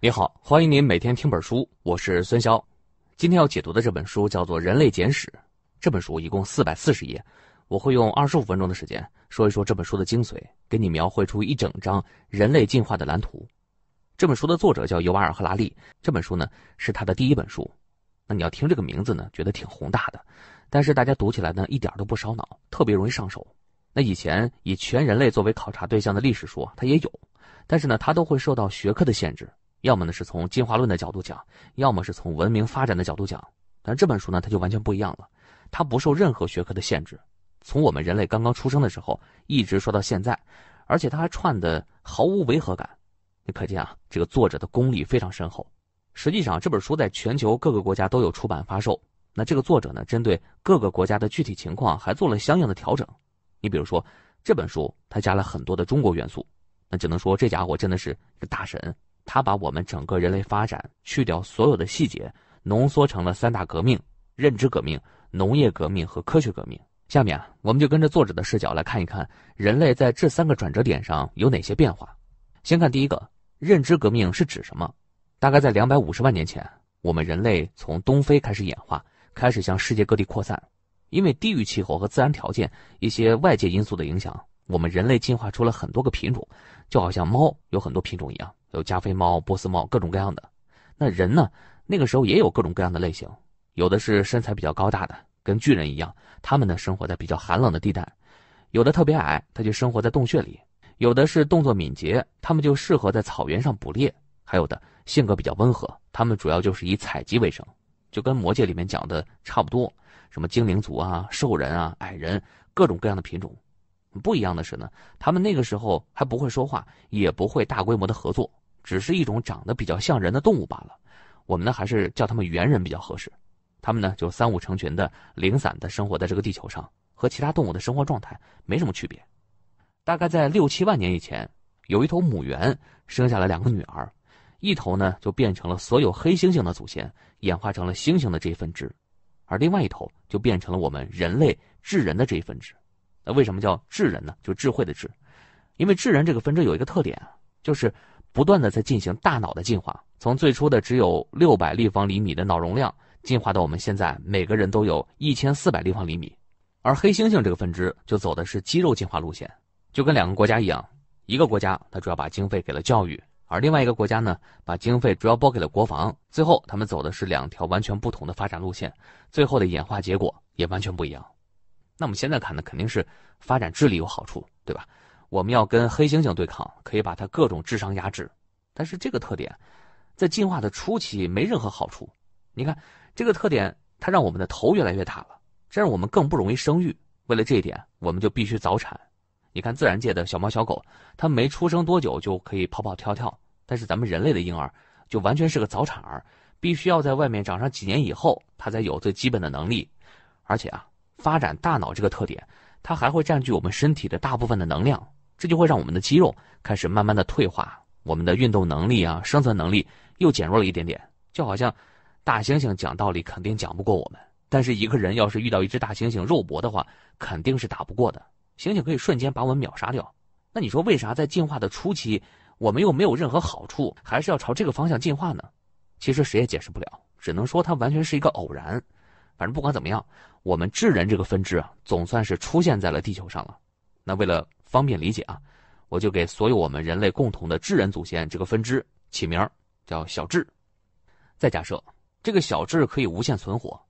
你好，欢迎您每天听本书。我是孙潇，今天要解读的这本书叫做《人类简史》。这本书一共四百四十页，我会用二十五分钟的时间说一说这本书的精髓，给你描绘出一整张人类进化的蓝图。这本书的作者叫尤瓦尔·赫拉利。这本书呢是他的第一本书。那你要听这个名字呢，觉得挺宏大的，但是大家读起来呢一点都不烧脑，特别容易上手。那以前以全人类作为考察对象的历史书，它也有，但是呢它都会受到学科的限制。要么呢是从进化论的角度讲，要么是从文明发展的角度讲。但这本书呢，它就完全不一样了，它不受任何学科的限制，从我们人类刚刚出生的时候一直说到现在，而且它还串的毫无违和感。可见啊，这个作者的功力非常深厚。实际上，这本书在全球各个国家都有出版发售。那这个作者呢，针对各个国家的具体情况还做了相应的调整。你比如说，这本书它加了很多的中国元素，那只能说这家伙真的是个大神。他把我们整个人类发展去掉所有的细节，浓缩成了三大革命：认知革命、农业革命和科学革命。下面啊，我们就跟着作者的视角来看一看人类在这三个转折点上有哪些变化。先看第一个，认知革命是指什么？大概在两百五十万年前，我们人类从东非开始演化，开始向世界各地扩散。因为地域气候和自然条件、一些外界因素的影响，我们人类进化出了很多个品种，就好像猫有很多品种一样。有加菲猫、波斯猫各种各样的，那人呢？那个时候也有各种各样的类型，有的是身材比较高大的，跟巨人一样，他们呢生活在比较寒冷的地带；有的特别矮，他就生活在洞穴里；有的是动作敏捷，他们就适合在草原上捕猎；还有的性格比较温和，他们主要就是以采集为生，就跟魔界里面讲的差不多，什么精灵族啊、兽人啊、矮人各种各样的品种。不一样的是呢，他们那个时候还不会说话，也不会大规模的合作，只是一种长得比较像人的动物罢了。我们呢还是叫他们猿人比较合适。他们呢就三五成群的、零散的生活在这个地球上，和其他动物的生活状态没什么区别。大概在六七万年以前，有一头母猿生下了两个女儿，一头呢就变成了所有黑猩猩的祖先，演化成了猩猩的这一分支，而另外一头就变成了我们人类智人的这一分支。那为什么叫智人呢？就智慧的智，因为智人这个分支有一个特点，就是不断的在进行大脑的进化，从最初的只有六百立方厘米的脑容量，进化到我们现在每个人都有一千四百立方厘米。而黑猩猩这个分支就走的是肌肉进化路线，就跟两个国家一样，一个国家它主要把经费给了教育，而另外一个国家呢，把经费主要拨给了国防，最后他们走的是两条完全不同的发展路线，最后的演化结果也完全不一样。那我们现在看呢，肯定是发展智力有好处，对吧？我们要跟黑猩猩对抗，可以把它各种智商压制。但是这个特点，在进化的初期没任何好处。你看，这个特点它让我们的头越来越大了，这让我们更不容易生育。为了这一点，我们就必须早产。你看自然界的小猫小狗，它没出生多久就可以跑跑跳跳，但是咱们人类的婴儿就完全是个早产儿，必须要在外面长上几年以后，它才有最基本的能力。而且啊。发展大脑这个特点，它还会占据我们身体的大部分的能量，这就会让我们的肌肉开始慢慢的退化，我们的运动能力啊，生存能力又减弱了一点点。就好像，大猩猩讲道理肯定讲不过我们，但是一个人要是遇到一只大猩猩肉搏的话，肯定是打不过的，猩猩可以瞬间把我们秒杀掉。那你说为啥在进化的初期，我们又没有任何好处，还是要朝这个方向进化呢？其实谁也解释不了，只能说它完全是一个偶然。反正不管怎么样，我们智人这个分支啊，总算是出现在了地球上了。那为了方便理解啊，我就给所有我们人类共同的智人祖先这个分支起名叫小智。再假设这个小智可以无限存活，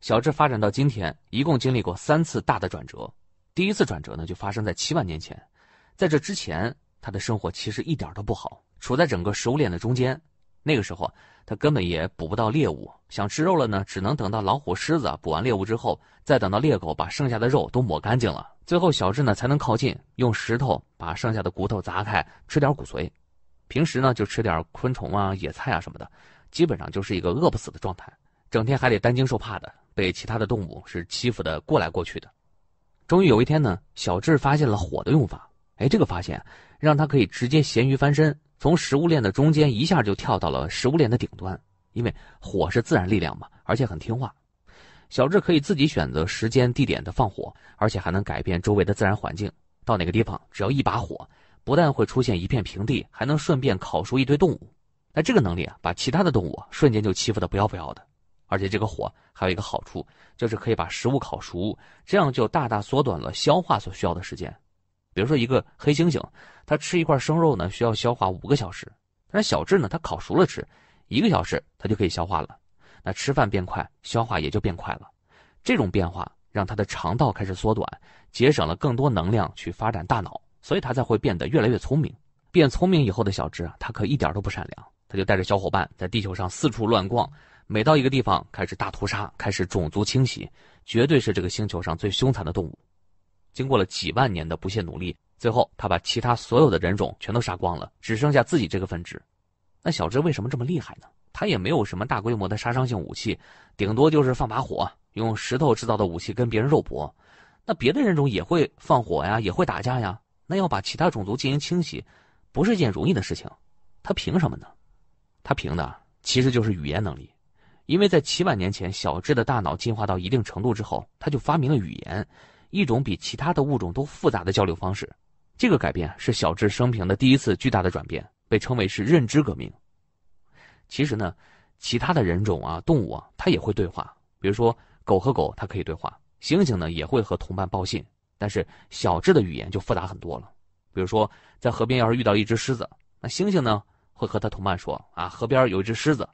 小智发展到今天一共经历过三次大的转折。第一次转折呢，就发生在七万年前，在这之前，他的生活其实一点都不好，处在整个食物链的中间。那个时候，他根本也捕不到猎物，想吃肉了呢，只能等到老虎、狮子捕完猎物之后，再等到猎狗把剩下的肉都抹干净了，最后小智呢才能靠近，用石头把剩下的骨头砸开，吃点骨髓。平时呢就吃点昆虫啊、野菜啊什么的，基本上就是一个饿不死的状态，整天还得担惊受怕的，被其他的动物是欺负的过来过去的。终于有一天呢，小智发现了火的用法，哎，这个发现让他可以直接咸鱼翻身。从食物链的中间一下就跳到了食物链的顶端，因为火是自然力量嘛，而且很听话。小智可以自己选择时间、地点的放火，而且还能改变周围的自然环境。到哪个地方，只要一把火，不但会出现一片平地，还能顺便烤熟一堆动物。那这个能力啊，把其他的动物瞬间就欺负的不要不要的。而且这个火还有一个好处，就是可以把食物烤熟，这样就大大缩短了消化所需要的时间。比如说，一个黑猩猩，它吃一块生肉呢，需要消化五个小时；但是小智呢，它烤熟了吃，一个小时它就可以消化了。那吃饭变快，消化也就变快了。这种变化让它的肠道开始缩短，节省了更多能量去发展大脑，所以它才会变得越来越聪明。变聪明以后的小智啊，他可一点都不善良，他就带着小伙伴在地球上四处乱逛，每到一个地方开始大屠杀，开始种族清洗，绝对是这个星球上最凶残的动物。经过了几万年的不懈努力，最后他把其他所有的人种全都杀光了，只剩下自己这个分支。那小智为什么这么厉害呢？他也没有什么大规模的杀伤性武器，顶多就是放把火，用石头制造的武器跟别人肉搏。那别的人种也会放火呀，也会打架呀。那要把其他种族进行清洗，不是一件容易的事情。他凭什么呢？他凭的其实就是语言能力，因为在几万年前，小智的大脑进化到一定程度之后，他就发明了语言。一种比其他的物种都复杂的交流方式，这个改变是小智生平的第一次巨大的转变，被称为是认知革命。其实呢，其他的人种啊、动物啊，它也会对话，比如说狗和狗它可以对话，猩猩呢也会和同伴报信，但是小智的语言就复杂很多了。比如说，在河边要是遇到一只狮子，那猩猩呢会和他同伴说啊，河边有一只狮子，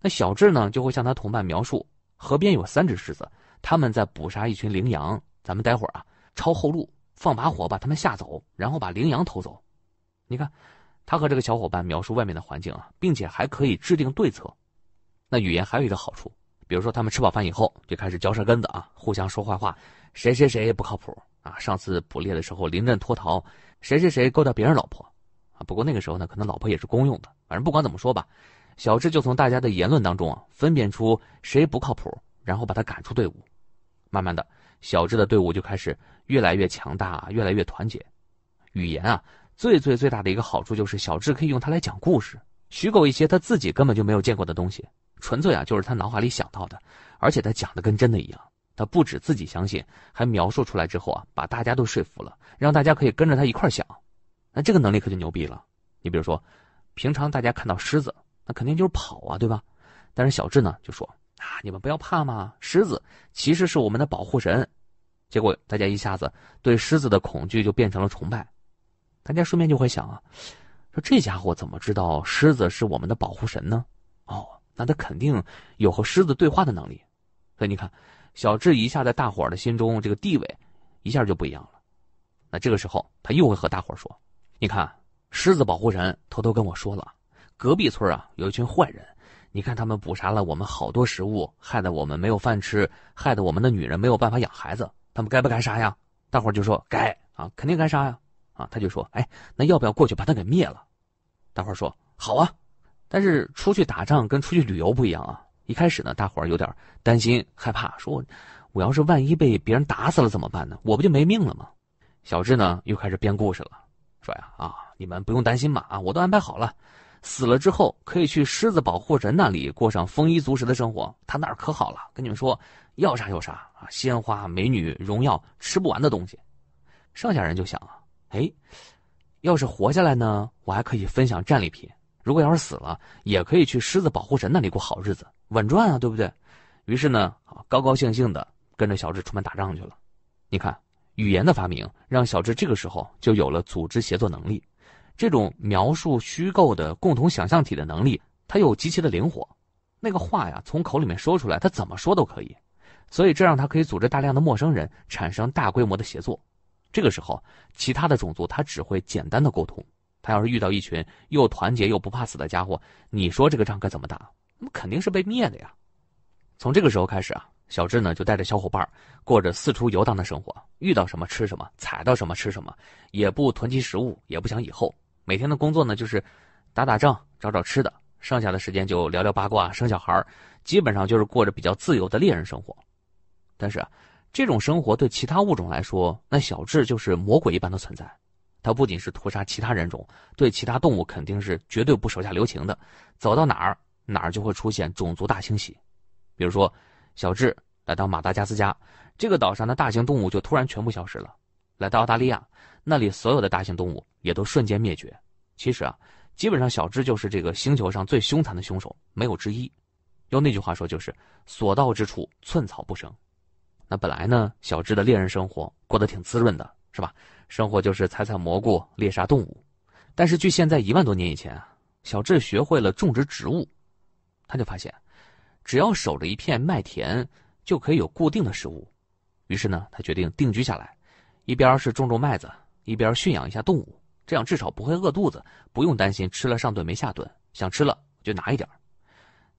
那小智呢就会向他同伴描述，河边有三只狮子，他们在捕杀一群羚羊。咱们待会儿啊，抄后路，放把火把他们吓走，然后把羚羊偷走。你看，他和这个小伙伴描述外面的环境啊，并且还可以制定对策。那语言还有一个好处，比如说他们吃饱饭以后就开始嚼舌根子啊，互相说坏话，谁谁谁不靠谱啊，上次捕猎的时候临阵脱逃，谁谁谁勾搭别人老婆啊。不过那个时候呢，可能老婆也是公用的。反正不管怎么说吧，小智就从大家的言论当中啊，分辨出谁不靠谱，然后把他赶出队伍。慢慢的。小智的队伍就开始越来越强大，越来越团结。语言啊，最最最大的一个好处就是小智可以用它来讲故事，虚构一些他自己根本就没有见过的东西，纯粹啊就是他脑海里想到的，而且他讲的跟真的一样。他不止自己相信，还描述出来之后啊，把大家都说服了，让大家可以跟着他一块想。那这个能力可就牛逼了。你比如说，平常大家看到狮子，那肯定就是跑啊，对吧？但是小智呢就说啊，你们不要怕嘛，狮子其实是我们的保护神。结果，大家一下子对狮子的恐惧就变成了崇拜。大家顺便就会想啊，说这家伙怎么知道狮子是我们的保护神呢？哦，那他肯定有和狮子对话的能力。所以你看，小智一下在大伙儿的心中这个地位，一下就不一样了。那这个时候他又会和大伙儿说：“你看，狮子保护神偷偷跟我说了，隔壁村啊有一群坏人，你看他们捕杀了我们好多食物，害得我们没有饭吃，害得我们的女人没有办法养孩子。”他们该不该杀呀？大伙儿就说该啊，肯定该杀呀！啊，他就说，哎，那要不要过去把他给灭了？大伙儿说好啊，但是出去打仗跟出去旅游不一样啊。一开始呢，大伙儿有点担心害怕，说我要是万一被别人打死了怎么办呢？我不就没命了吗？小智呢又开始编故事了，说呀啊，你们不用担心嘛，啊，我都安排好了。死了之后，可以去狮子保护神那里过上丰衣足食的生活。他那儿可好了，跟你们说，要啥有啥啊，鲜花、美女、荣耀、吃不完的东西。剩下人就想啊，哎，要是活下来呢，我还可以分享战利品；如果要是死了，也可以去狮子保护神那里过好日子，稳赚啊，对不对？于是呢，高高兴兴的跟着小智出门打仗去了。你看，语言的发明让小智这个时候就有了组织协作能力。这种描述虚构的共同想象体的能力，它又极其的灵活。那个话呀，从口里面说出来，他怎么说都可以。所以这让他可以组织大量的陌生人，产生大规模的协作。这个时候，其他的种族他只会简单的沟通。他要是遇到一群又团结又不怕死的家伙，你说这个仗该怎么打？那肯定是被灭的呀。从这个时候开始啊，小智呢就带着小伙伴过着四处游荡的生活，遇到什么吃什么，踩到什么吃什么，也不囤积食物，也不想以后。每天的工作呢，就是打打仗、找找吃的，剩下的时间就聊聊八卦、生小孩儿，基本上就是过着比较自由的猎人生活。但是，这种生活对其他物种来说，那小智就是魔鬼一般的存在。他不仅是屠杀其他人种，对其他动物肯定是绝对不手下留情的。走到哪儿，哪儿就会出现种族大清洗。比如说，小智来到马达加斯加，这个岛上的大型动物就突然全部消失了；来到澳大利亚。那里所有的大型动物也都瞬间灭绝。其实啊，基本上小智就是这个星球上最凶残的凶手，没有之一。用那句话说，就是所到之处寸草不生。那本来呢，小智的猎人生活过得挺滋润的，是吧？生活就是采采蘑菇，猎杀动物。但是，距现在一万多年以前啊，小智学会了种植植物，他就发现，只要守着一片麦田，就可以有固定的食物。于是呢，他决定定居下来，一边是种种麦子。一边驯养一下动物，这样至少不会饿肚子，不用担心吃了上顿没下顿，想吃了就拿一点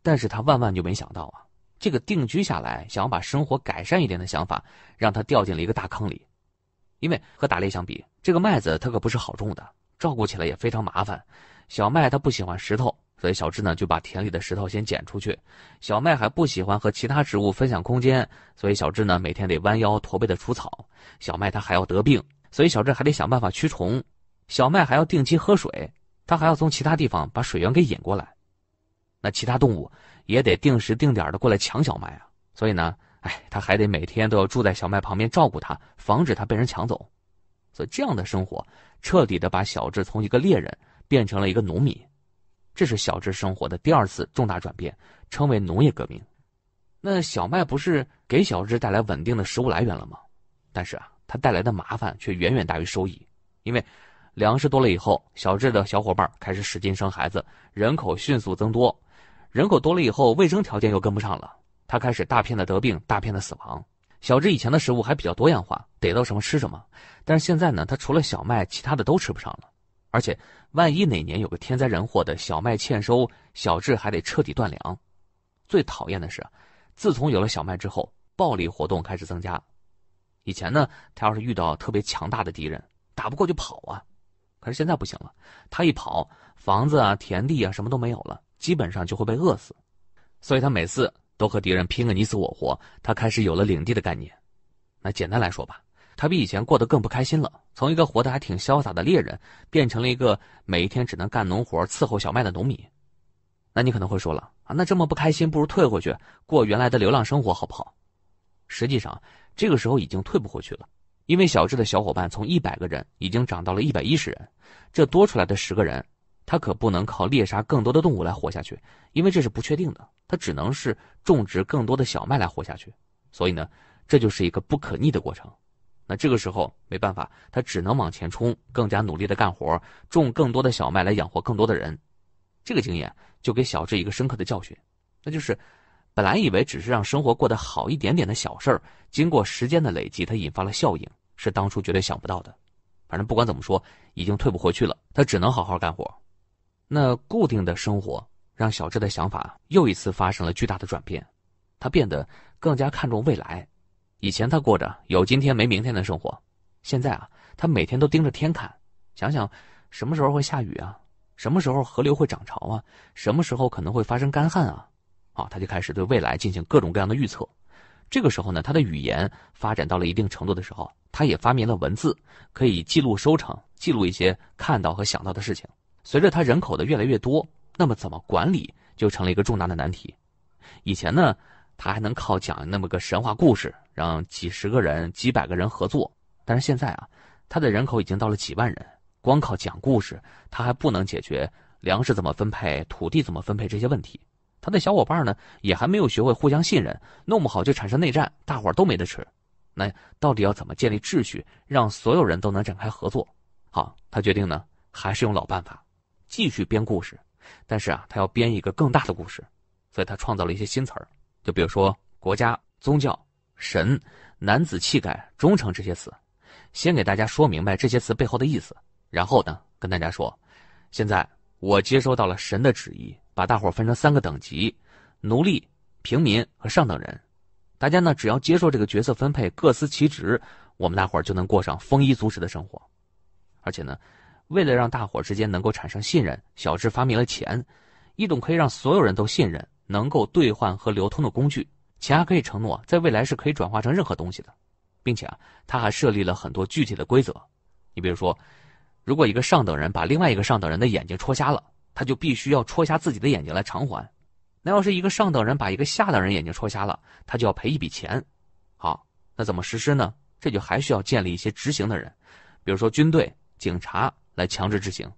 但是他万万就没想到啊，这个定居下来，想要把生活改善一点的想法，让他掉进了一个大坑里。因为和打猎相比，这个麦子它可不是好种的，照顾起来也非常麻烦。小麦它不喜欢石头，所以小智呢就把田里的石头先捡出去。小麦还不喜欢和其他植物分享空间，所以小智呢每天得弯腰驼背的除草。小麦它还要得病。所以小智还得想办法驱虫，小麦还要定期喝水，他还要从其他地方把水源给引过来。那其他动物也得定时定点的过来抢小麦啊。所以呢，哎，他还得每天都要住在小麦旁边照顾它，防止它被人抢走。所以这样的生活彻底的把小智从一个猎人变成了一个农民，这是小智生活的第二次重大转变，称为农业革命。那小麦不是给小智带来稳定的食物来源了吗？但是啊。带来的麻烦却远远大于收益，因为粮食多了以后，小智的小伙伴开始使劲生孩子，人口迅速增多。人口多了以后，卫生条件又跟不上了，他开始大片的得病，大片的死亡。小智以前的食物还比较多样化，逮到什么吃什么，但是现在呢，他除了小麦，其他的都吃不上了。而且，万一哪年有个天灾人祸的小麦欠收，小智还得彻底断粮。最讨厌的是，自从有了小麦之后，暴力活动开始增加。以前呢，他要是遇到特别强大的敌人，打不过就跑啊。可是现在不行了，他一跑，房子啊、田地啊什么都没有了，基本上就会被饿死。所以他每次都和敌人拼个你死我活。他开始有了领地的概念。那简单来说吧，他比以前过得更不开心了。从一个活得还挺潇洒的猎人，变成了一个每一天只能干农活、伺候小麦的农民。那你可能会说了啊，那这么不开心，不如退回去过原来的流浪生活，好不好？实际上，这个时候已经退不回去了，因为小智的小伙伴从一百个人已经涨到了一百一十人，这多出来的十个人，他可不能靠猎杀更多的动物来活下去，因为这是不确定的，他只能是种植更多的小麦来活下去。所以呢，这就是一个不可逆的过程。那这个时候没办法，他只能往前冲，更加努力的干活，种更多的小麦来养活更多的人。这个经验就给小智一个深刻的教训，那就是。本来以为只是让生活过得好一点点的小事儿，经过时间的累积，它引发了效应，是当初绝对想不到的。反正不管怎么说，已经退不回去了，他只能好好干活。那固定的生活让小智的想法又一次发生了巨大的转变，他变得更加看重未来。以前他过着有今天没明天的生活，现在啊，他每天都盯着天看，想想什么时候会下雨啊，什么时候河流会涨潮啊，什么时候可能会发生干旱啊。啊，他就开始对未来进行各种各样的预测。这个时候呢，他的语言发展到了一定程度的时候，他也发明了文字，可以记录收成，记录一些看到和想到的事情。随着他人口的越来越多，那么怎么管理就成了一个重大的难题。以前呢，他还能靠讲那么个神话故事，让几十个人、几百个人合作。但是现在啊，他的人口已经到了几万人，光靠讲故事，他还不能解决粮食怎么分配、土地怎么分配这些问题。他的小伙伴呢，也还没有学会互相信任，弄不好就产生内战，大伙儿都没得吃。那到底要怎么建立秩序，让所有人都能展开合作？好，他决定呢，还是用老办法，继续编故事。但是啊，他要编一个更大的故事，所以他创造了一些新词儿，就比如说国家、宗教、神、男子气概、忠诚这些词。先给大家说明白这些词背后的意思，然后呢，跟大家说，现在我接收到了神的旨意。把大伙分成三个等级：奴隶、平民和上等人。大家呢，只要接受这个角色分配，各司其职，我们大伙就能过上丰衣足食的生活。而且呢，为了让大伙之间能够产生信任，小智发明了钱，一种可以让所有人都信任、能够兑换和流通的工具。钱还可以承诺在未来是可以转化成任何东西的，并且啊，他还设立了很多具体的规则。你比如说，如果一个上等人把另外一个上等人的眼睛戳瞎了。他就必须要戳瞎自己的眼睛来偿还。那要是一个上等人把一个下等人眼睛戳瞎了，他就要赔一笔钱。好，那怎么实施呢？这就还需要建立一些执行的人，比如说军队、警察来强制执行。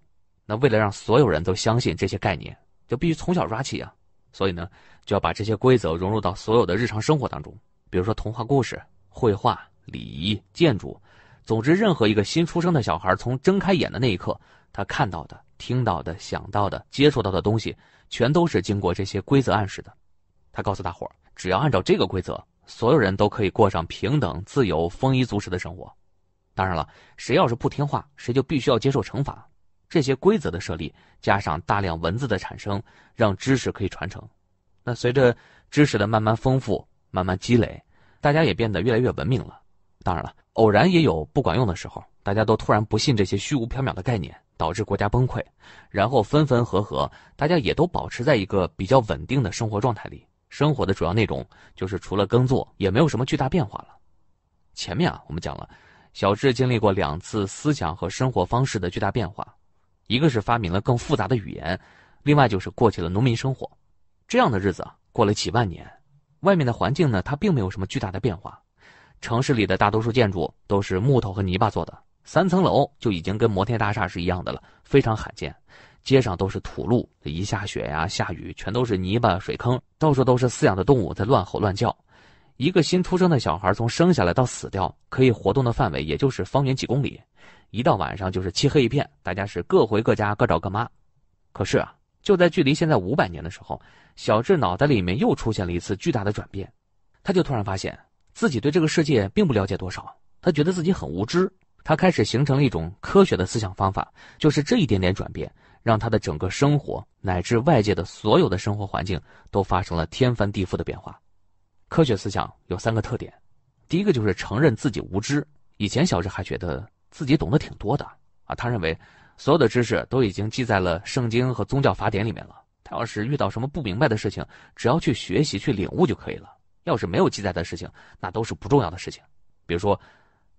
那为了让所有人都相信这些概念，就必须从小抓起啊。所以呢，就要把这些规则融入到所有的日常生活当中，比如说童话故事、绘画、礼仪、建筑，总之，任何一个新出生的小孩从睁开眼的那一刻。他看到的、听到的、想到的、接触到的东西，全都是经过这些规则暗示的。他告诉大伙儿，只要按照这个规则，所有人都可以过上平等、自由、丰衣足食的生活。当然了，谁要是不听话，谁就必须要接受惩罚。这些规则的设立，加上大量文字的产生，让知识可以传承。那随着知识的慢慢丰富、慢慢积累，大家也变得越来越文明了。当然了，偶然也有不管用的时候，大家都突然不信这些虚无缥缈的概念。导致国家崩溃，然后分分合合，大家也都保持在一个比较稳定的生活状态里。生活的主要内容就是除了耕作，也没有什么巨大变化了。前面啊，我们讲了，小智经历过两次思想和生活方式的巨大变化，一个是发明了更复杂的语言，另外就是过起了农民生活。这样的日子啊，过了几万年，外面的环境呢，它并没有什么巨大的变化。城市里的大多数建筑都是木头和泥巴做的。三层楼就已经跟摩天大厦是一样的了，非常罕见。街上都是土路，一下雪呀、下雨，全都是泥巴水坑。到处都是饲养的动物在乱吼乱叫。一个新出生的小孩从生下来到死掉，可以活动的范围也就是方圆几公里。一到晚上就是漆黑一片，大家是各回各家，各找各妈。可是啊，就在距离现在五百年的时候，小智脑袋里面又出现了一次巨大的转变。他就突然发现自己对这个世界并不了解多少，他觉得自己很无知。他开始形成了一种科学的思想方法，就是这一点点转变，让他的整个生活乃至外界的所有的生活环境都发生了天翻地覆的变化。科学思想有三个特点，第一个就是承认自己无知。以前小智还觉得自己懂得挺多的啊，他认为所有的知识都已经记在了圣经和宗教法典里面了。他要是遇到什么不明白的事情，只要去学习去领悟就可以了。要是没有记载的事情，那都是不重要的事情，比如说。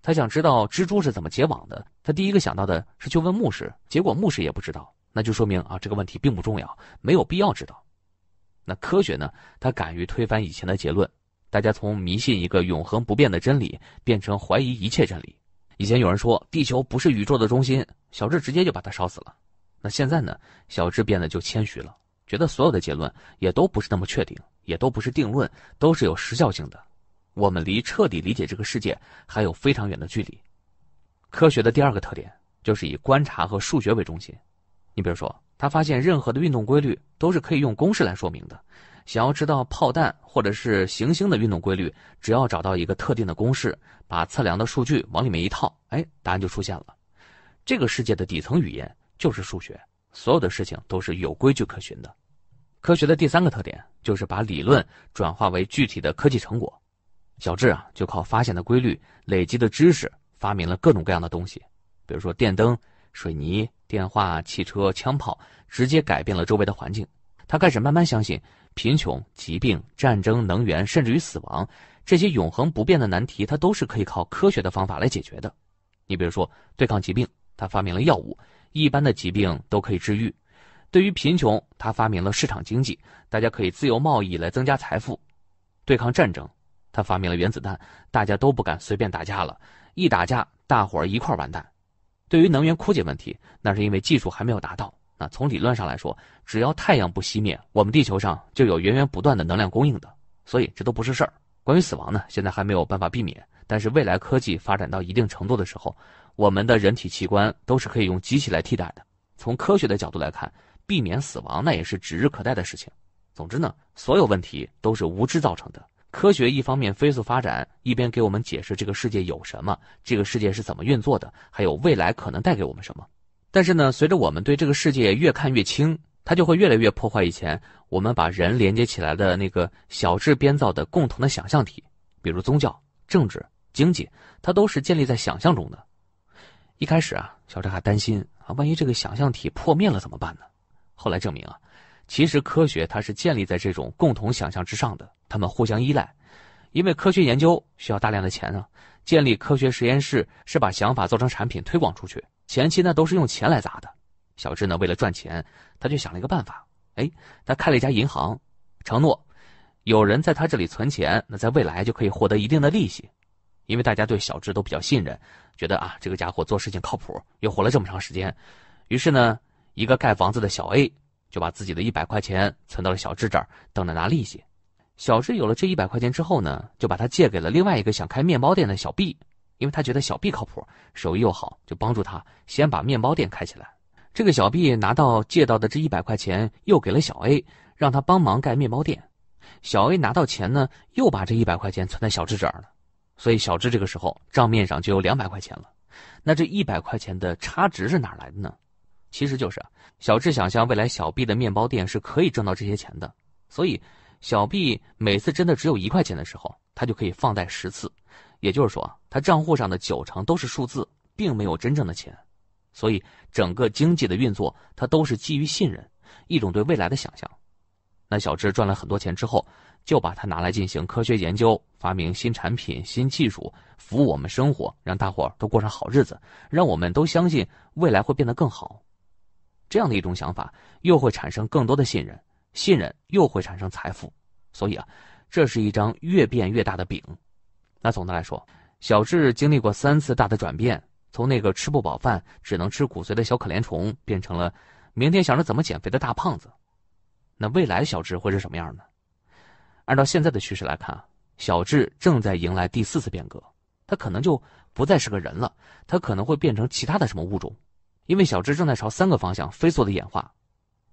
他想知道蜘蛛是怎么结网的，他第一个想到的是去问牧师，结果牧师也不知道，那就说明啊这个问题并不重要，没有必要知道。那科学呢？他敢于推翻以前的结论，大家从迷信一个永恒不变的真理，变成怀疑一切真理。以前有人说地球不是宇宙的中心，小智直接就把它烧死了。那现在呢？小智变得就谦虚了，觉得所有的结论也都不是那么确定，也都不是定论，都是有时效性的。我们离彻底理解这个世界还有非常远的距离。科学的第二个特点就是以观察和数学为中心。你比如说，他发现任何的运动规律都是可以用公式来说明的。想要知道炮弹或者是行星的运动规律，只要找到一个特定的公式，把测量的数据往里面一套，哎，答案就出现了。这个世界的底层语言就是数学，所有的事情都是有规矩可循的。科学的第三个特点就是把理论转化为具体的科技成果。小智啊，就靠发现的规律、累积的知识，发明了各种各样的东西，比如说电灯、水泥、电话、汽车、枪炮，直接改变了周围的环境。他开始慢慢相信，贫穷、疾病、战争、能源，甚至于死亡，这些永恒不变的难题，他都是可以靠科学的方法来解决的。你比如说，对抗疾病，他发明了药物，一般的疾病都可以治愈；对于贫穷，他发明了市场经济，大家可以自由贸易来增加财富；对抗战争。他发明了原子弹，大家都不敢随便打架了。一打架，大伙儿一块儿完蛋。对于能源枯竭问题，那是因为技术还没有达到。那从理论上来说，只要太阳不熄灭，我们地球上就有源源不断的能量供应的。所以这都不是事儿。关于死亡呢，现在还没有办法避免，但是未来科技发展到一定程度的时候，我们的人体器官都是可以用机器来替代的。从科学的角度来看，避免死亡那也是指日可待的事情。总之呢，所有问题都是无知造成的。科学一方面飞速发展，一边给我们解释这个世界有什么，这个世界是怎么运作的，还有未来可能带给我们什么。但是呢，随着我们对这个世界越看越清，它就会越来越破坏以前我们把人连接起来的那个小智编造的共同的想象体，比如宗教、政治、经济，它都是建立在想象中的。一开始啊，小智还担心啊，万一这个想象体破灭了怎么办呢？后来证明啊。其实科学它是建立在这种共同想象之上的，他们互相依赖，因为科学研究需要大量的钱啊，建立科学实验室是把想法做成产品推广出去，前期呢都是用钱来砸的。小智呢为了赚钱，他就想了一个办法，哎，他开了一家银行，承诺，有人在他这里存钱，那在未来就可以获得一定的利息。因为大家对小智都比较信任，觉得啊这个家伙做事情靠谱，又活了这么长时间，于是呢，一个盖房子的小 A。就把自己的一百块钱存到了小智这儿，等着拿利息。小智有了这一百块钱之后呢，就把它借给了另外一个想开面包店的小 B，因为他觉得小 B 靠谱，手艺又好，就帮助他先把面包店开起来。这个小 B 拿到借到的这一百块钱，又给了小 A，让他帮忙盖面包店。小 A 拿到钱呢，又把这一百块钱存在小智这儿了，所以小智这个时候账面上就有两百块钱了。那这一百块钱的差值是哪来的呢？其实就是小智想象未来小 B 的面包店是可以挣到这些钱的，所以小 B 每次真的只有一块钱的时候，他就可以放贷十次。也就是说他账户上的九成都是数字，并没有真正的钱。所以整个经济的运作，它都是基于信任，一种对未来的想象。那小智赚了很多钱之后，就把它拿来进行科学研究，发明新产品、新技术，服务我们生活，让大伙儿都过上好日子，让我们都相信未来会变得更好。这样的一种想法，又会产生更多的信任，信任又会产生财富，所以啊，这是一张越变越大的饼。那总的来说，小智经历过三次大的转变，从那个吃不饱饭只能吃骨髓的小可怜虫，变成了明天想着怎么减肥的大胖子。那未来小智会是什么样呢？按照现在的趋势来看，小智正在迎来第四次变革，他可能就不再是个人了，他可能会变成其他的什么物种。因为小智正在朝三个方向飞速的演化，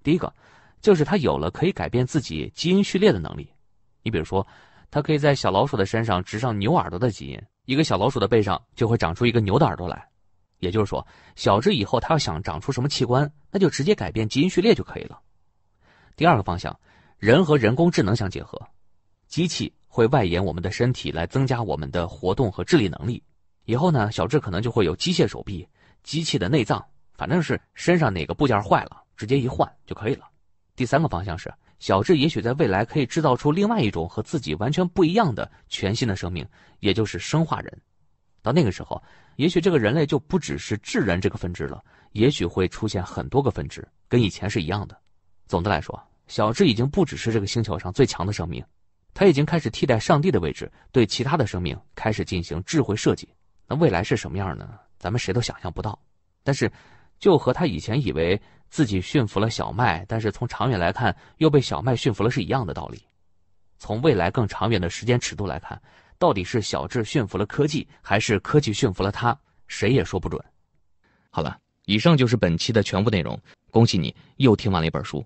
第一个就是它有了可以改变自己基因序列的能力。你比如说，它可以在小老鼠的身上植上牛耳朵的基因，一个小老鼠的背上就会长出一个牛的耳朵来。也就是说，小智以后它要想长出什么器官，那就直接改变基因序列就可以了。第二个方向，人和人工智能相结合，机器会外延我们的身体来增加我们的活动和智力能力。以后呢，小智可能就会有机械手臂、机器的内脏。反正是身上哪个部件坏了，直接一换就可以了。第三个方向是，小智也许在未来可以制造出另外一种和自己完全不一样的全新的生命，也就是生化人。到那个时候，也许这个人类就不只是智人这个分支了，也许会出现很多个分支，跟以前是一样的。总的来说，小智已经不只是这个星球上最强的生命，他已经开始替代上帝的位置，对其他的生命开始进行智慧设计。那未来是什么样呢？咱们谁都想象不到，但是。就和他以前以为自己驯服了小麦，但是从长远来看又被小麦驯服了是一样的道理。从未来更长远的时间尺度来看，到底是小智驯服了科技，还是科技驯服了他，谁也说不准。好了，以上就是本期的全部内容。恭喜你又听完了一本书。